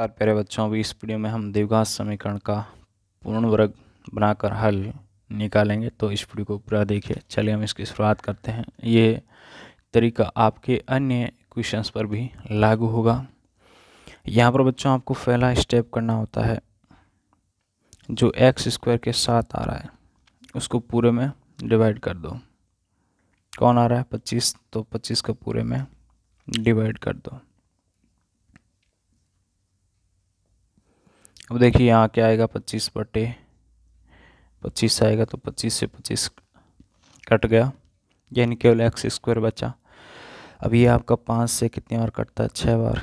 नमस्कार प्यारे बच्चों अभी इस वीडियो में हम देवघास समीकरण का पूर्ण वर्ग बनाकर हल निकालेंगे तो इस वीडियो को पूरा देखिए चलिए हम इसकी शुरुआत करते हैं ये तरीका आपके अन्य क्वेश्चंस पर भी लागू होगा यहाँ पर बच्चों आपको पहला स्टेप करना होता है जो एक्स स्क्वायर के साथ आ रहा है उसको पूरे में डिवाइड कर दो कौन आ रहा है पच्चीस तो पच्चीस को पूरे में डिवाइड कर दो अब देखिए यहाँ क्या आएगा पच्चीस बटे पच्चीस आएगा तो पच्चीस से पच्चीस कट गया यानी केवल एक्स स्क्वायर बचा अब ये आपका पाँच से कितनी बार कटता है छः बार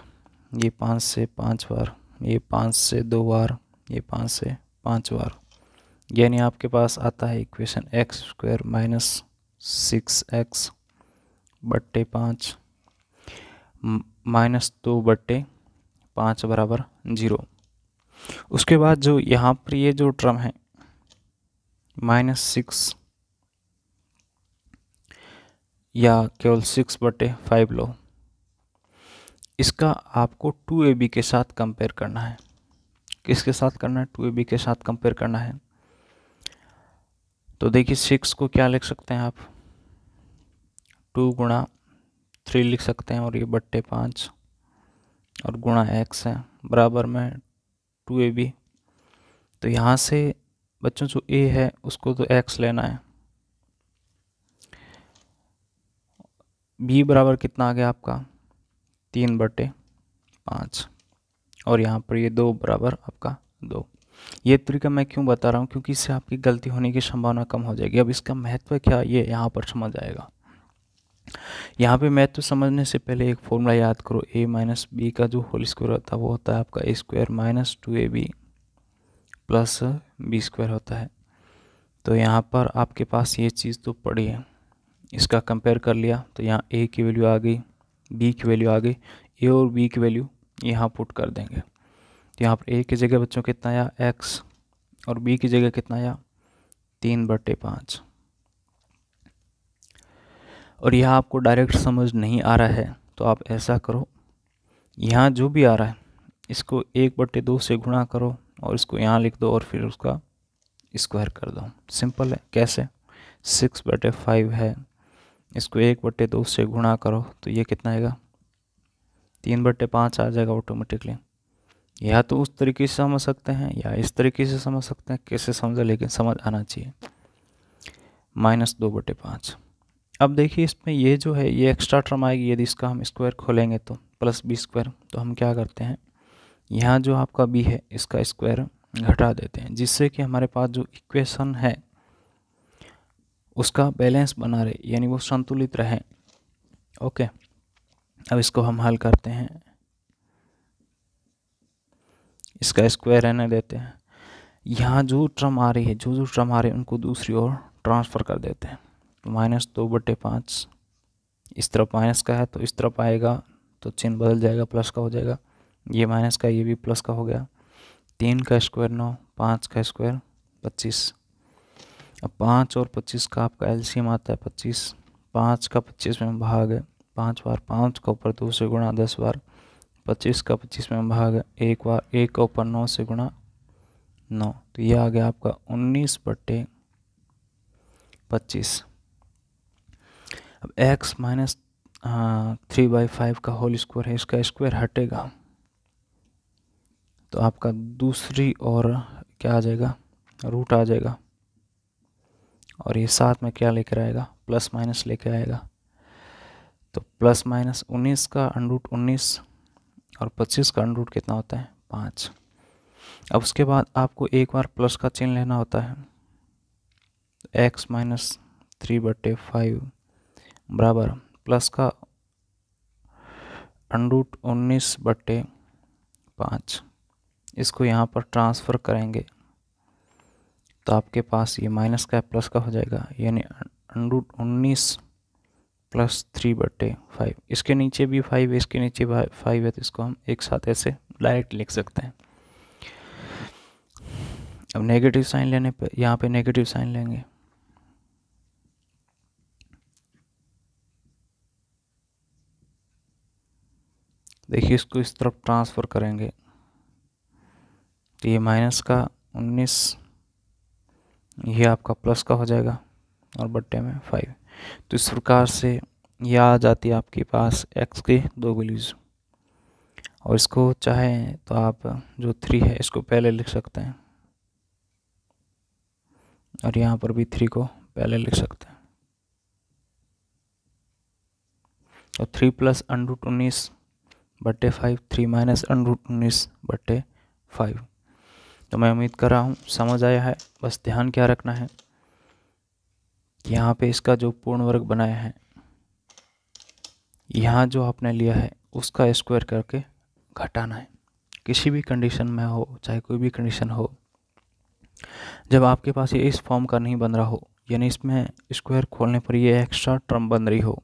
ये पाँच से पाँच बार ये पाँच से दो बार ये पाँच से पाँच बार यानी आपके पास आता है equation X square minus six X बट्टे पाँच माइनस दो बट्टे पाँच बराबर जीरो उसके बाद जो यहाँ पर ये जो ट्रम है माइनस सिक्स या केवल सिक्स बटे फाइव लो इसका आपको टू ए बी के साथ कंपेयर करना है किसके साथ करना है टू ए बी के साथ कंपेयर करना है तो देखिए सिक्स को क्या लिख सकते हैं आप टू गुणा थ्री लिख सकते हैं और ये बट्टे पाँच और गुणा एक्स है बराबर में टू ए बी तो यहाँ से बच्चों जो ए है उसको तो एक्स लेना है बी बराबर कितना आ गया आपका तीन बटे पाँच और यहाँ पर ये दो बराबर आपका दो ये तरीका मैं क्यों बता रहा हूँ क्योंकि इससे आपकी गलती होने की संभावना कम हो जाएगी अब इसका महत्व क्या ये यहाँ पर समझ आएगा यहाँ पे मैथ तो समझने से पहले एक फॉर्मूला याद करो ए माइनस बी का जो होल स्क्वायर होता है वो होता है आपका A square minus two A B plus B square होता है तो यहाँ पर आपके पास ये चीज़ तो पड़ी है इसका कंपेयर कर लिया तो यहाँ ए की वैल्यू आ गई बी की वैल्यू आ गई ए और बी की वैल्यू यहाँ पुट कर देंगे तो यहाँ पर ए की जगह बच्चों कितना आया एक्स और बी की जगह कितना आया तीन बटे पाँच और यह आपको डायरेक्ट समझ नहीं आ रहा है तो आप ऐसा करो यहाँ जो भी आ रहा है इसको एक बट्टे दो से गुणा करो और इसको यहाँ लिख दो और फिर उसका स्क्वायर कर दो सिंपल है कैसे सिक्स बटे फाइव है इसको एक बट्टे दो से गुणा करो तो ये कितना आएगा तीन बट्टे पाँच आ जाएगा ऑटोमेटिकली या तो उस तरीके से समझ सकते हैं या इस तरीके से समझ सकते हैं कैसे समझा लेकिन समझ आना चाहिए माइनस दो बटे पाँच अब देखिए इसमें ये जो है ये एक्स्ट्रा टर्म आएगी यदि इसका हम स्क्वायर खोलेंगे तो प्लस बी स्क्वायर तो हम क्या करते हैं यहाँ जो आपका बी है इसका स्क्वायर घटा देते हैं जिससे कि हमारे पास जो इक्वेशन है उसका बैलेंस बना रहे यानी वो संतुलित रहे ओके अब इसको हम हल करते हैं इसका स्क्वायर रहने देते हैं यहाँ जो ट्रम आ रही है जो जो ट्रम आ रही है उनको दूसरी ओर ट्रांसफ़र कर देते हैं तो माइनस दो बटे पाँच इस तरफ माइनस का है तो इस तरफ आएगा तो चिन्ह बदल जाएगा प्लस का हो जाएगा ये माइनस का ये भी प्लस का हो गया तीन का स्क्वायर नौ पाँच का स्क्वायर पच्चीस अब पाँच और पच्चीस का आपका एलसीएम आता है पच्चीस पाँच का पच्चीस में भाग है पाँच बार पाँच का ऊपर दो से गुणा दस बार पच्चीस का पच्चीस में भाग है एक बार एक का ऊपर नौ से गुणा नौ तो ये आ गया आपका उन्नीस बट्टे पच्चीस X minus three by five का होल स्क्वायर है इसका स्क्वायर हटेगा तो आपका दूसरी और क्या आ जाएगा रूट आ जाएगा और ये साथ में क्या लेकर आएगा प्लस माइनस लेकर आएगा तो प्लस माइनस उन्नीस का अनरूट उन्नीस और पच्चीस का अनरूट कितना होता है पाँच अब उसके बाद आपको एक बार प्लस का चिन्ह लेना होता है एक्स माइनस थ्री बटे फाइव बराबर प्लस का अंडूट उन्नीस बटे पाँच इसको यहाँ पर ट्रांसफ़र करेंगे तो आपके पास ये माइनस का प्लस का हो जाएगा यानी अंडूट उन्नीस प्लस थ्री बटे फाइव इसके नीचे भी फाइव है इसके नीचे फाइव है तो इसको हम एक साथ ऐसे डायरेक्ट लिख सकते हैं अब नेगेटिव साइन लेने पे यहाँ पे नेगेटिव साइन लेंगे देखिए इसको इस तरफ ट्रांसफ़र करेंगे तो ये माइनस का उन्नीस ये आपका प्लस का हो जाएगा और बट्टे में फाइव तो इस प्रकार से यह आ जाती है आपके पास एक्स के दो वैल्यूज़ और इसको चाहे तो आप जो थ्री है इसको पहले लिख सकते हैं और यहाँ पर भी थ्री को पहले लिख सकते हैं तो थ्री प्लस अंडूट उन्नीस बट्टे फाइव थ्री माइनस अन रूट उन्नीस बट्टे फाइव तो मैं उम्मीद कर रहा हूँ समझ आया है बस ध्यान क्या रखना है कि यहाँ पे इसका जो पूर्ण वर्ग बनाया है यहाँ जो आपने लिया है उसका स्क्वायर करके घटाना है किसी भी कंडीशन में हो चाहे कोई भी कंडीशन हो जब आपके पास ये इस फॉर्म का नहीं बन रहा हो यानी इसमें स्क्वायर खोलने पर ये एक्स्ट्रा टर्म बन रही हो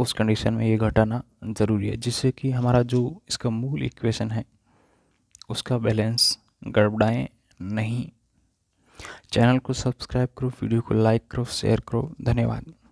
उस कंडीशन में ये घटाना ज़रूरी है जिससे कि हमारा जो इसका मूल इक्वेशन है उसका बैलेंस गड़बड़ाएँ नहीं चैनल को सब्सक्राइब करो वीडियो को लाइक करो शेयर करो धन्यवाद